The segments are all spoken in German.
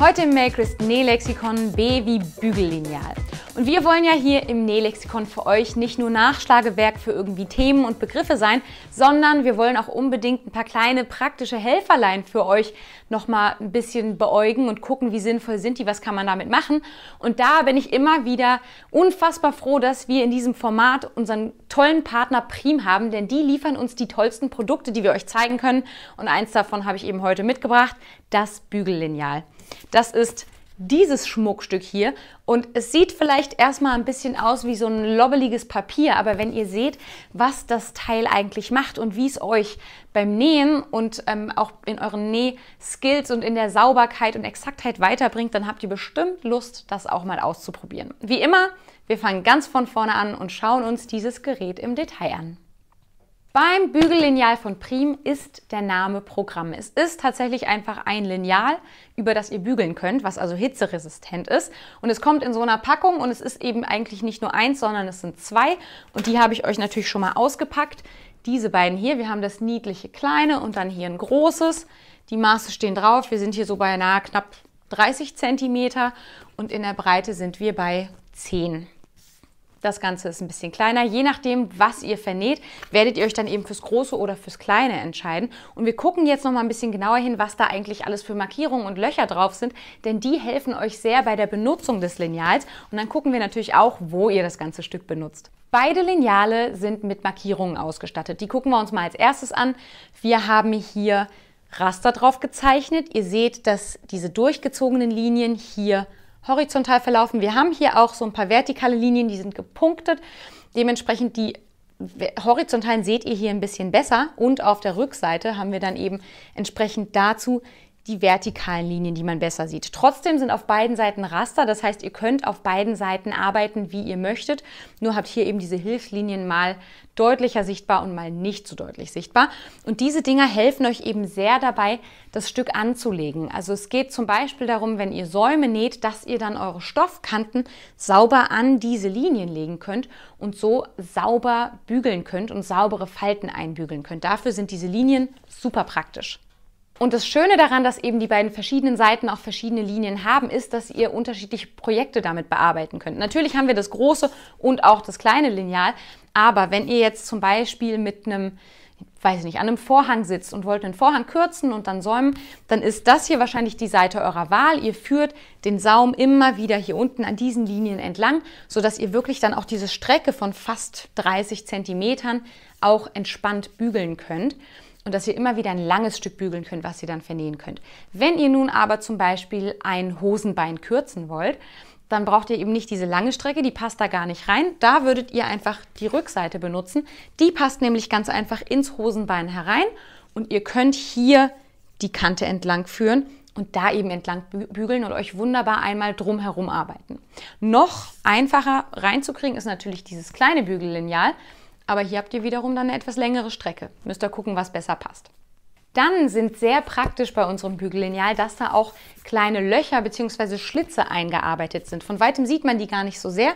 Heute im Makerist Nählexikon B wie Bügellineal. Und wir wollen ja hier im Nählexikon für euch nicht nur Nachschlagewerk für irgendwie Themen und Begriffe sein, sondern wir wollen auch unbedingt ein paar kleine praktische Helferlein für euch nochmal ein bisschen beäugen und gucken, wie sinnvoll sind die, was kann man damit machen. Und da bin ich immer wieder unfassbar froh, dass wir in diesem Format unseren tollen Partner Prim haben, denn die liefern uns die tollsten Produkte, die wir euch zeigen können. Und eins davon habe ich eben heute mitgebracht, das Bügellineal. Das ist dieses Schmuckstück hier und es sieht vielleicht erstmal ein bisschen aus wie so ein lobbeliges Papier, aber wenn ihr seht, was das Teil eigentlich macht und wie es euch beim Nähen und ähm, auch in euren Nähskills und in der Sauberkeit und Exaktheit weiterbringt, dann habt ihr bestimmt Lust, das auch mal auszuprobieren. Wie immer, wir fangen ganz von vorne an und schauen uns dieses Gerät im Detail an. Beim Bügellineal von Prim ist der Name Programm. Es ist tatsächlich einfach ein Lineal, über das ihr bügeln könnt, was also hitzeresistent ist. Und es kommt in so einer Packung und es ist eben eigentlich nicht nur eins, sondern es sind zwei. Und die habe ich euch natürlich schon mal ausgepackt. Diese beiden hier, wir haben das niedliche kleine und dann hier ein großes. Die Maße stehen drauf. Wir sind hier so bei nahe knapp 30 cm und in der Breite sind wir bei 10 das Ganze ist ein bisschen kleiner. Je nachdem, was ihr vernäht, werdet ihr euch dann eben fürs Große oder fürs Kleine entscheiden. Und wir gucken jetzt noch mal ein bisschen genauer hin, was da eigentlich alles für Markierungen und Löcher drauf sind, denn die helfen euch sehr bei der Benutzung des Lineals. Und dann gucken wir natürlich auch, wo ihr das ganze Stück benutzt. Beide Lineale sind mit Markierungen ausgestattet. Die gucken wir uns mal als erstes an. Wir haben hier Raster drauf gezeichnet. Ihr seht, dass diese durchgezogenen Linien hier horizontal verlaufen. Wir haben hier auch so ein paar vertikale Linien, die sind gepunktet. Dementsprechend die horizontalen seht ihr hier ein bisschen besser und auf der Rückseite haben wir dann eben entsprechend dazu die vertikalen Linien, die man besser sieht. Trotzdem sind auf beiden Seiten Raster, das heißt, ihr könnt auf beiden Seiten arbeiten, wie ihr möchtet, nur habt hier eben diese Hilfslinien mal deutlicher sichtbar und mal nicht so deutlich sichtbar. Und diese Dinger helfen euch eben sehr dabei, das Stück anzulegen. Also es geht zum Beispiel darum, wenn ihr Säume näht, dass ihr dann eure Stoffkanten sauber an diese Linien legen könnt und so sauber bügeln könnt und saubere Falten einbügeln könnt. Dafür sind diese Linien super praktisch. Und das Schöne daran, dass eben die beiden verschiedenen Seiten auch verschiedene Linien haben, ist, dass ihr unterschiedliche Projekte damit bearbeiten könnt. Natürlich haben wir das große und auch das kleine Lineal, aber wenn ihr jetzt zum Beispiel mit einem weiß ich nicht, an einem Vorhang sitzt und wollt einen Vorhang kürzen und dann säumen, dann ist das hier wahrscheinlich die Seite eurer Wahl. Ihr führt den Saum immer wieder hier unten an diesen Linien entlang, sodass ihr wirklich dann auch diese Strecke von fast 30 Zentimetern auch entspannt bügeln könnt und dass ihr immer wieder ein langes Stück bügeln könnt, was ihr dann vernähen könnt. Wenn ihr nun aber zum Beispiel ein Hosenbein kürzen wollt, dann braucht ihr eben nicht diese lange Strecke, die passt da gar nicht rein. Da würdet ihr einfach die Rückseite benutzen. Die passt nämlich ganz einfach ins Hosenbein herein und ihr könnt hier die Kante entlang führen und da eben entlang bügeln und euch wunderbar einmal drum herum arbeiten. Noch einfacher reinzukriegen ist natürlich dieses kleine Bügellineal. Aber hier habt ihr wiederum dann eine etwas längere Strecke. Müsst ihr gucken, was besser passt. Dann sind sehr praktisch bei unserem Bügellineal, dass da auch kleine Löcher bzw. Schlitze eingearbeitet sind. Von weitem sieht man die gar nicht so sehr,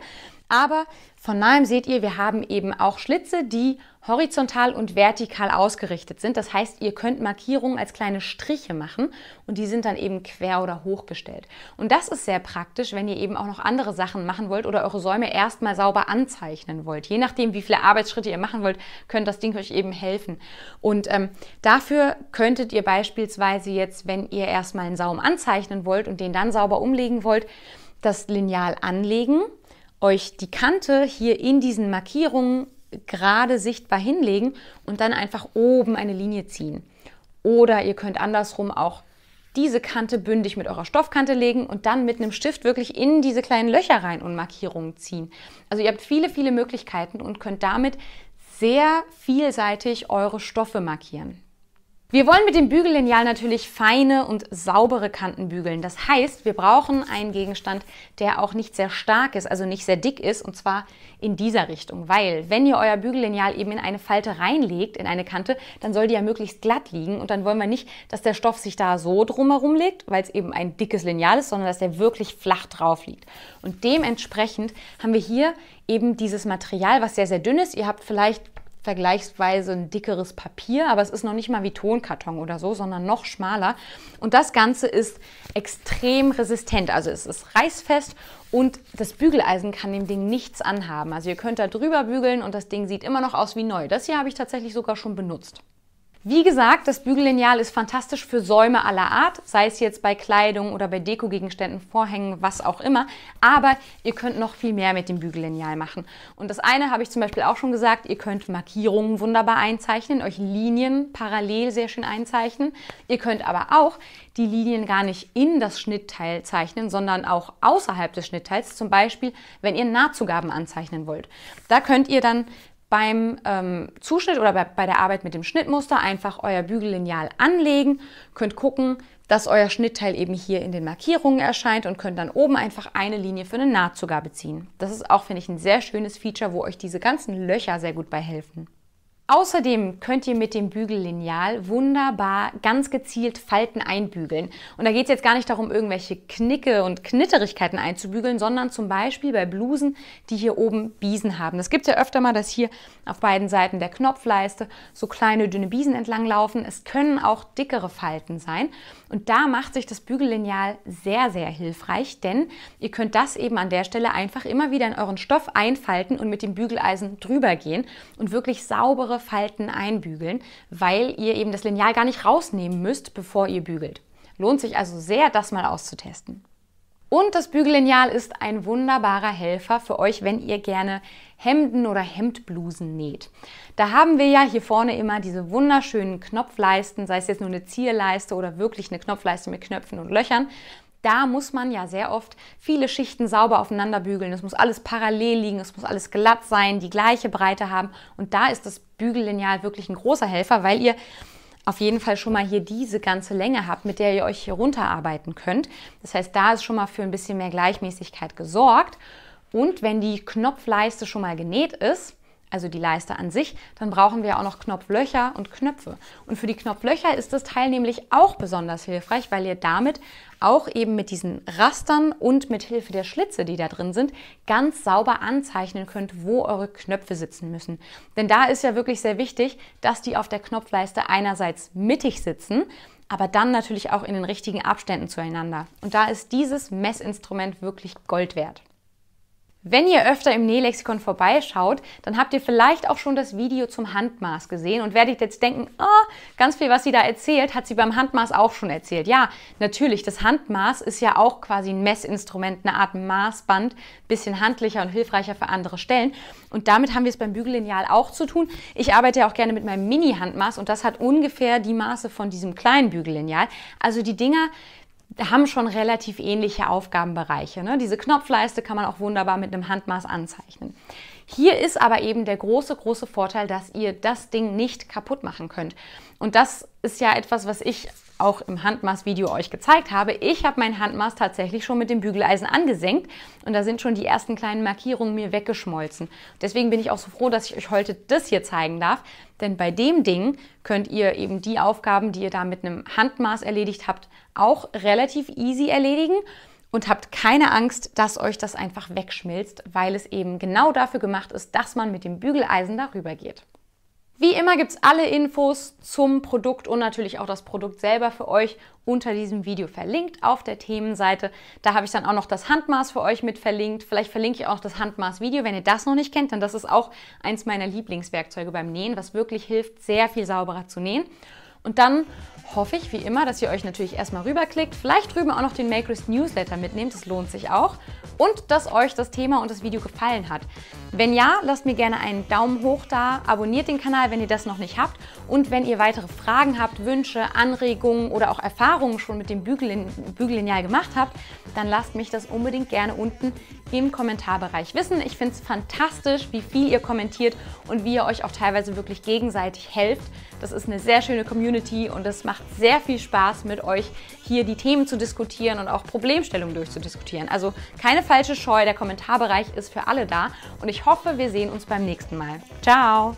aber von nahem seht ihr, wir haben eben auch Schlitze, die horizontal und vertikal ausgerichtet sind. Das heißt, ihr könnt Markierungen als kleine Striche machen und die sind dann eben quer oder hochgestellt. Und das ist sehr praktisch, wenn ihr eben auch noch andere Sachen machen wollt oder eure Säume erstmal sauber anzeichnen wollt. Je nachdem, wie viele Arbeitsschritte ihr machen wollt, könnt das Ding euch eben helfen. Und ähm, dafür könntet ihr beispielsweise jetzt, wenn ihr erstmal einen Saum anzeichnen wollt und den dann sauber umlegen wollt, das Lineal anlegen euch die Kante hier in diesen Markierungen gerade sichtbar hinlegen und dann einfach oben eine Linie ziehen. Oder ihr könnt andersrum auch diese Kante bündig mit eurer Stoffkante legen und dann mit einem Stift wirklich in diese kleinen Löcher rein und Markierungen ziehen. Also ihr habt viele, viele Möglichkeiten und könnt damit sehr vielseitig eure Stoffe markieren. Wir wollen mit dem Bügellineal natürlich feine und saubere Kanten bügeln. Das heißt, wir brauchen einen Gegenstand, der auch nicht sehr stark ist, also nicht sehr dick ist, und zwar in dieser Richtung. Weil, wenn ihr euer Bügellineal eben in eine Falte reinlegt, in eine Kante, dann soll die ja möglichst glatt liegen und dann wollen wir nicht, dass der Stoff sich da so drumherum legt, weil es eben ein dickes Lineal ist, sondern dass der wirklich flach drauf liegt. Und dementsprechend haben wir hier eben dieses Material, was sehr, sehr dünn ist. Ihr habt vielleicht vergleichsweise ein dickeres Papier, aber es ist noch nicht mal wie Tonkarton oder so, sondern noch schmaler. Und das Ganze ist extrem resistent, also es ist reißfest und das Bügeleisen kann dem Ding nichts anhaben. Also ihr könnt da drüber bügeln und das Ding sieht immer noch aus wie neu. Das hier habe ich tatsächlich sogar schon benutzt. Wie gesagt, das Bügellineal ist fantastisch für Säume aller Art, sei es jetzt bei Kleidung oder bei Dekogegenständen, Vorhängen, was auch immer. Aber ihr könnt noch viel mehr mit dem Bügellineal machen. Und das eine habe ich zum Beispiel auch schon gesagt, ihr könnt Markierungen wunderbar einzeichnen, euch Linien parallel sehr schön einzeichnen. Ihr könnt aber auch die Linien gar nicht in das Schnittteil zeichnen, sondern auch außerhalb des Schnittteils. Zum Beispiel, wenn ihr Nahtzugaben anzeichnen wollt. Da könnt ihr dann beim ähm, Zuschnitt oder bei, bei der Arbeit mit dem Schnittmuster einfach euer Bügellineal anlegen, könnt gucken, dass euer Schnittteil eben hier in den Markierungen erscheint und könnt dann oben einfach eine Linie für eine Nahtzugabe ziehen. Das ist auch, finde ich, ein sehr schönes Feature, wo euch diese ganzen Löcher sehr gut bei helfen. Außerdem könnt ihr mit dem Bügellineal wunderbar ganz gezielt Falten einbügeln. Und da geht es jetzt gar nicht darum, irgendwelche Knicke und Knitterigkeiten einzubügeln, sondern zum Beispiel bei Blusen, die hier oben Biesen haben. Das gibt es ja öfter mal, dass hier auf beiden Seiten der Knopfleiste so kleine dünne Biesen entlang laufen. Es können auch dickere Falten sein. Und da macht sich das Bügellineal sehr, sehr hilfreich, denn ihr könnt das eben an der Stelle einfach immer wieder in euren Stoff einfalten und mit dem Bügeleisen drüber gehen und wirklich saubere eure Falten einbügeln, weil ihr eben das Lineal gar nicht rausnehmen müsst, bevor ihr bügelt. Lohnt sich also sehr, das mal auszutesten. Und das Bügellineal ist ein wunderbarer Helfer für euch, wenn ihr gerne Hemden oder Hemdblusen näht. Da haben wir ja hier vorne immer diese wunderschönen Knopfleisten, sei es jetzt nur eine Zierleiste oder wirklich eine Knopfleiste mit Knöpfen und Löchern da muss man ja sehr oft viele Schichten sauber aufeinander bügeln. Es muss alles parallel liegen, es muss alles glatt sein, die gleiche Breite haben. Und da ist das Bügellineal wirklich ein großer Helfer, weil ihr auf jeden Fall schon mal hier diese ganze Länge habt, mit der ihr euch hier runterarbeiten könnt. Das heißt, da ist schon mal für ein bisschen mehr Gleichmäßigkeit gesorgt. Und wenn die Knopfleiste schon mal genäht ist, also die Leiste an sich, dann brauchen wir auch noch Knopflöcher und Knöpfe. Und für die Knopflöcher ist das Teil nämlich auch besonders hilfreich, weil ihr damit auch eben mit diesen Rastern und mit Hilfe der Schlitze, die da drin sind, ganz sauber anzeichnen könnt, wo eure Knöpfe sitzen müssen. Denn da ist ja wirklich sehr wichtig, dass die auf der Knopfleiste einerseits mittig sitzen, aber dann natürlich auch in den richtigen Abständen zueinander. Und da ist dieses Messinstrument wirklich Gold wert. Wenn ihr öfter im Nählexikon vorbeischaut, dann habt ihr vielleicht auch schon das Video zum Handmaß gesehen und werdet jetzt denken, oh, ganz viel, was sie da erzählt, hat sie beim Handmaß auch schon erzählt. Ja, natürlich, das Handmaß ist ja auch quasi ein Messinstrument, eine Art Maßband, bisschen handlicher und hilfreicher für andere Stellen. Und damit haben wir es beim Bügellineal auch zu tun. Ich arbeite ja auch gerne mit meinem Mini-Handmaß und das hat ungefähr die Maße von diesem kleinen Bügellineal. Also die Dinger, haben schon relativ ähnliche Aufgabenbereiche. Ne? Diese Knopfleiste kann man auch wunderbar mit einem Handmaß anzeichnen. Hier ist aber eben der große, große Vorteil, dass ihr das Ding nicht kaputt machen könnt. Und das ist ja etwas, was ich auch im Handmaß-Video euch gezeigt habe. Ich habe mein Handmaß tatsächlich schon mit dem Bügeleisen angesenkt und da sind schon die ersten kleinen Markierungen mir weggeschmolzen. Deswegen bin ich auch so froh, dass ich euch heute das hier zeigen darf, denn bei dem Ding könnt ihr eben die Aufgaben, die ihr da mit einem Handmaß erledigt habt, auch relativ easy erledigen und habt keine Angst, dass euch das einfach wegschmilzt, weil es eben genau dafür gemacht ist, dass man mit dem Bügeleisen darüber geht. Wie immer gibt es alle Infos zum Produkt und natürlich auch das Produkt selber für euch unter diesem Video verlinkt auf der Themenseite. Da habe ich dann auch noch das Handmaß für euch mit verlinkt. Vielleicht verlinke ich auch das Handmaß-Video, wenn ihr das noch nicht kennt, denn das ist auch eins meiner Lieblingswerkzeuge beim Nähen, was wirklich hilft, sehr viel sauberer zu nähen. Und dann hoffe ich wie immer, dass ihr euch natürlich erstmal rüberklickt, vielleicht drüben auch noch den Makerist Newsletter mitnehmt, das lohnt sich auch, und dass euch das Thema und das Video gefallen hat. Wenn ja, lasst mir gerne einen Daumen hoch da, abonniert den Kanal, wenn ihr das noch nicht habt und wenn ihr weitere Fragen habt, Wünsche, Anregungen oder auch Erfahrungen schon mit dem Bügellineal gemacht habt, dann lasst mich das unbedingt gerne unten im Kommentarbereich wissen. Ich finde es fantastisch, wie viel ihr kommentiert und wie ihr euch auch teilweise wirklich gegenseitig helft. Das ist eine sehr schöne Community und es macht sehr viel Spaß, mit euch hier die Themen zu diskutieren und auch Problemstellungen durchzudiskutieren. Also keine falsche Scheu, der Kommentarbereich ist für alle da und ich hoffe, wir sehen uns beim nächsten Mal. Ciao!